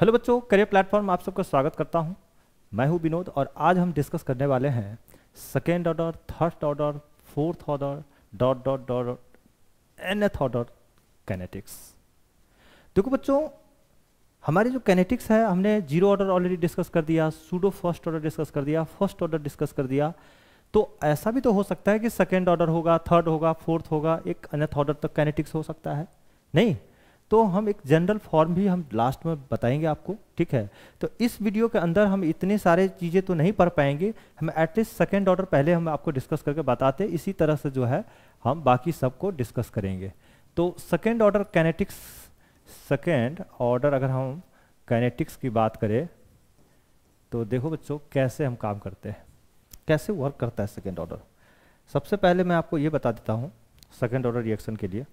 hello बच्चों career platform आप सबका स्वागत करता हूं मैं हूं विनोद और आज हम डिस्कस करने वाले हैं second order third order fourth order dot dot dot nth order kinetics देखो बच्चों हमारी जो कैनेटिक्स है हमने जीरो ऑर्डर ऑलरेडी डिस्कस कर दिया सूडो फर्स्ट ऑर्डर डिस्कस कर दिया फर्स्ट ऑर्डर डिस्कस कर दिया तो ऐसा भी तो हो सकता है कि सेकेंड ऑर्डर होगा थर्ड होगा फोर्थ होगा एक अनथ ऑर्डर तक कैनेटिक्स हो सकता है नहीं तो हम एक जनरल फॉर्म भी हम लास्ट में बताएंगे आपको ठीक है तो इस वीडियो के अंदर हम इतने सारे चीज़ें तो नहीं पढ़ पाएंगे हम एटलीस्ट सेकेंड ऑर्डर पहले हम आपको डिस्कस करके बताते इसी तरह से जो है हम बाकी सबको डिस्कस करेंगे तो second order kinetics second order अगर हम कैनेटिक्स की बात करें तो देखो बच्चों कैसे हम काम करते हैं कैसे वर्क करता है सेकेंड ऑर्डर सबसे पहले मैं आपको ये बता देता हूँ सेकेंड ऑर्डर रिएक्शन के लिए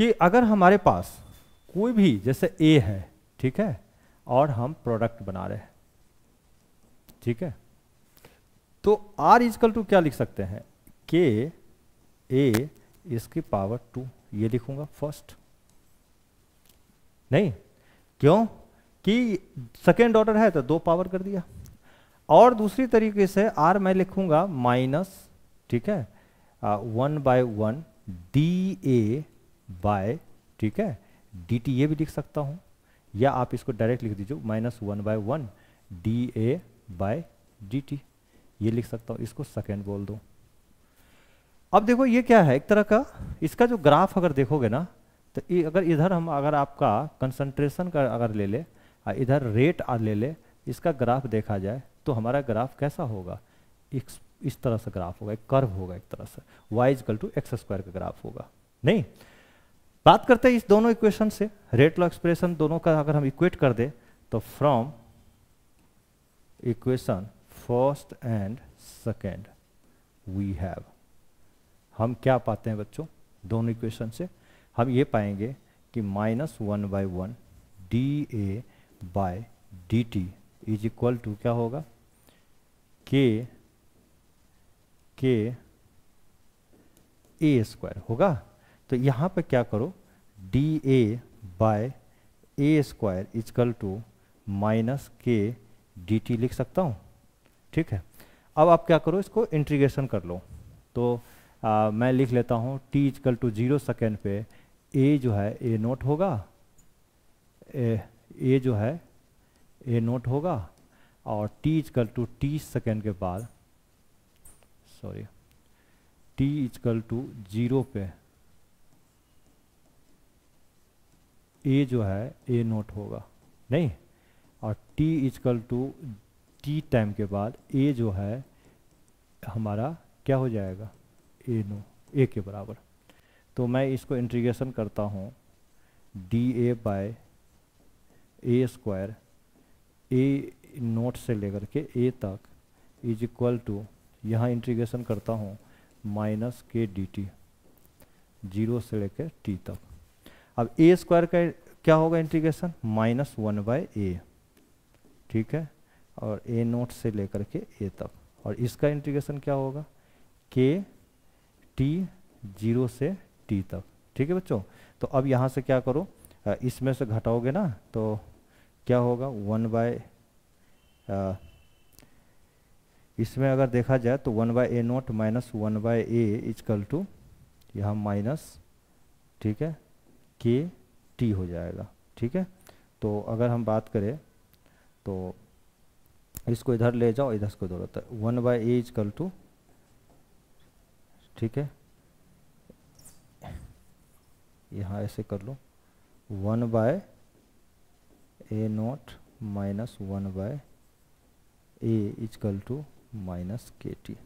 कि अगर हमारे पास कोई भी जैसे ए है ठीक है और हम प्रोडक्ट बना रहे हैं ठीक है तो आर इजकल टू क्या लिख सकते हैं के ए इसकी पावर टू ये लिखूंगा फर्स्ट नहीं क्यों कि सेकेंड ऑर्डर है तो दो पावर कर दिया और दूसरी तरीके से आर मैं लिखूंगा माइनस ठीक है one by one d a by ठीक है डी टी ये भी लिख सकता हूँ या आप इसको डायरेक्ट लिख दीजिए minus one by one d a by d t ये लिख सकता हूँ इसको सेकेंड बोल दो अब देखो ये क्या है एक तरह का इसका जो ग्राफ अगर देखोगे ना तो अगर इधर हम अगर आपका कंसंट्रेशन का अगर ले ले इधर रेट ले ले इसका ग्राफ देखा जाए तो हमारा ग्राफ कैसा होगा इस तरह से ग्राफ होगा एक कर्व होगा एक तरह से y equal to x square का ग्राफ होगा नहीं बात करते हैं इस दोनों इक्वेशन से रेट लॉ एक्सप्रेशन दोनों का अगर हम इक्वेट कर दे तो from equation first and second we have हम क्या पाते हैं बच्चों दोनों इक्वेशन से हम ये पाएंगे कि minus one by one d a by d t is equal to क्या होगा के के ए स्क्वायर होगा तो यहाँ पर क्या करो d a by a square equal to minus k d t लिख सकता हूँ ठीक है अब आप क्या करो इसको इंटीग्रेशन कर लो तो आ, मैं लिख लेता हूँ t equal to zero second पे ए जो है ए नोट होगा ए, ए जो है ए नोट होगा और t equal to t second के बाद sorry t equal to zero पे ए जो है ए नोट होगा नहीं और t equal to t time के बाद ए जो है हमारा क्या हो जाएगा ए नो ए के बराबर तो मैं इसको इंटीग्रेशन करता हूँ d a by a square a naught से लेकर के ए तक इज इक्वल टू यहाँ इंटीग्रेशन करता हूँ minus k d T zero से लेकर टी तक अब ए स्क्वायर का क्या होगा integration minus one by a ठीक है और ए नोट से लेकर के ए तक और इसका इंटीग्रेशन क्या होगा के टी जीरो से टी तक ठीक है बच्चों तो अब यहाँ से क्या करो इसमें से घटाओगे ना तो क्या होगा वन बाय इसमें अगर देखा जाए तो one by a naught minus one by a equal to यहाँ माइनस ठीक है के टी हो जाएगा ठीक है तो अगर हम बात करें तो इसको इधर ले जाओ इधर इसको इधर होता है one by a equal to ठीक है यहाँ ऐसे कर लो one by a naught minus one by a equal to minus k t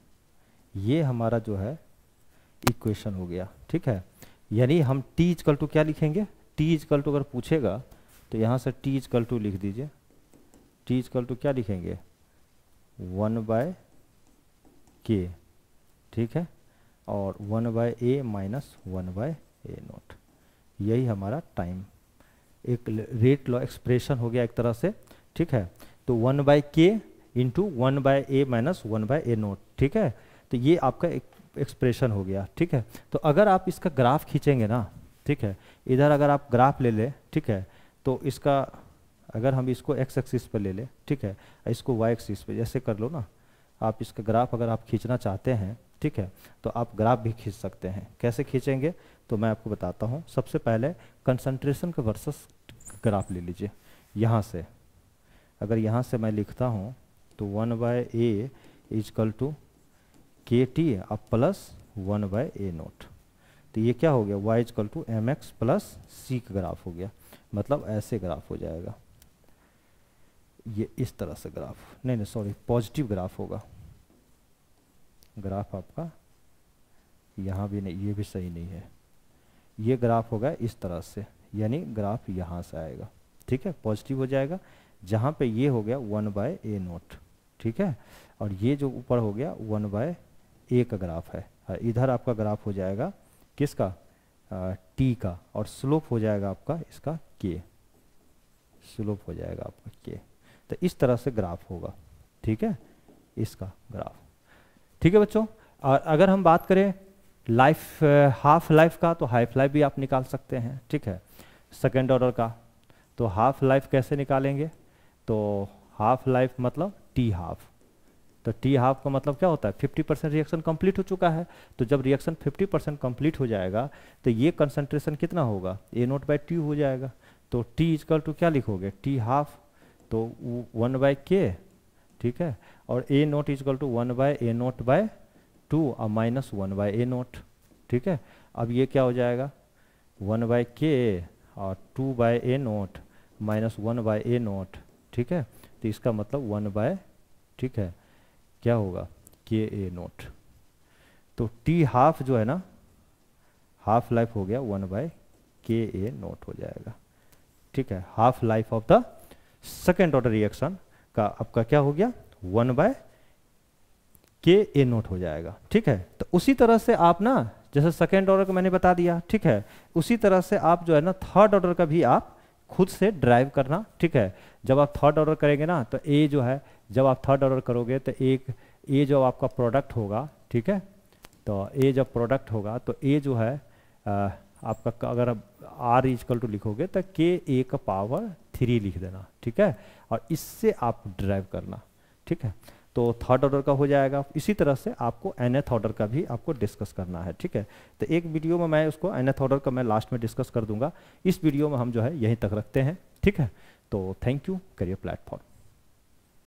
ये हमारा जो है इक्वेशन हो गया ठीक है यानी हम टी इजकल टू क्या लिखेंगे टी इजकल टू अगर पूछेगा तो यहाँ से टी इजकल टू लिख दीजिए टी इजकल टू क्या लिखेंगे वन बाय के ठीक है और one by a minus one by a naught यही हमारा टाइम एक रेट लॉ एक्सप्रेशन हो गया एक तरह से ठीक है तो one by k into one by a minus one by a naught ठीक है तो ये आपका एक एक्सप्रेशन हो गया ठीक है तो अगर आप इसका ग्राफ खींचेंगे ना ठीक है इधर अगर आप ग्राफ ले लें ठीक है तो इसका अगर हम इसको एक्स एक्सिस पर ले लें ठीक है इसको वाई एक्सिस पर जैसे कर लो ना आप इसका ग्राफ अगर आप खींचना चाहते हैं ठीक है तो आप ग्राफ भी खींच सकते हैं कैसे खींचेंगे तो मैं आपको बताता हूँ सबसे पहले कंसनट्रेशन का वर्सेस ग्राफ ले लीजिए यहाँ से अगर यहाँ से मैं लिखता हूँ तो one by a equal to k t अब plus one by a naught तो ये क्या हो गया y equal to m x plus c का ग्राफ हो गया मतलब ऐसे ग्राफ हो जाएगा ये इस तरह से ग्राफ नहीं नहीं सॉरी पॉजिटिव ग्राफ होगा ग्राफ आपका यहाँ भी नहीं ये भी सही नहीं है ये ग्राफ होगा इस तरह से यानी ग्राफ यहाँ से आएगा ठीक है पॉजिटिव हो जाएगा जहाँ पे ये हो गया वन बाय ए नोट ठीक है और ये जो ऊपर हो गया वन बाय का ग्राफ है हाँ, इधर आपका ग्राफ हो जाएगा किसका टी का और स्लोप हो जाएगा आपका इसका के स्लोप हो जाएगा आपका के तो इस तरह से ग्राफ होगा ठीक है इसका ग्राफ ठीक है बच्चों और अगर हम बात करें लाइफ हाफ लाइफ का तो हाफ लाइफ भी आप निकाल सकते हैं ठीक है सेकेंड ऑर्डर का तो हाफ लाइफ कैसे निकालेंगे तो हाफ लाइफ मतलब टी हाफ तो टी हाफ का मतलब क्या होता है 50 परसेंट रिएक्शन कंप्लीट हो चुका है तो जब रिएक्शन 50 परसेंट कम्प्लीट हो जाएगा तो ये कंसनट्रेशन कितना होगा ए नोट बाई टी हो जाएगा तो टी इजकल टू क्या लिखोगे टी हाफ तो वन बाय के ठीक है और a naught equal to one by a naught by two और minus one by a naught ठीक है अब ये क्या हो जाएगा वन बाय के और two by a naught minus one by a naught ठीक है तो इसका मतलब वन बाय ठीक है क्या होगा के ए नोट तो टी हाफ जो है ना हाफ लाइफ हो गया वन बाय के ए नोट हो जाएगा ठीक है half life of the second order reaction का आपका क्या हो गया वन बाय के ए नोट हो जाएगा ठीक है तो उसी तरह से आप ना जैसे सेकेंड ऑर्डर का मैंने बता दिया ठीक है उसी तरह से आप जो है ना थर्ड ऑर्डर का भी आप खुद से ड्राइव करना ठीक है जब आप थर्ड ऑर्डर करेंगे ना तो ए जो है जब आप थर्ड ऑर्डर करोगे तो एक ए जो आपका प्रोडक्ट होगा ठीक है तो ए जब प्रोडक्ट होगा तो ए जो है आ, आपका अगर आप आर इजकल टू लिखोगे तो के ए का पावर थ्री लिख देना ठीक है और इससे आप ड्राइव करना ठीक है तो थर्ड ऑर्डर का हो जाएगा इसी तरह से आपको एनएथ ऑर्डर का भी आपको डिस्कस करना है ठीक है तो एक वीडियो में मैं उसको एनएथ ऑर्डर का मैं लास्ट में डिस्कस कर दूंगा इस वीडियो में हम जो है यहीं तक रखते हैं ठीक है तो थैंक यू करियर प्लेटफॉर्म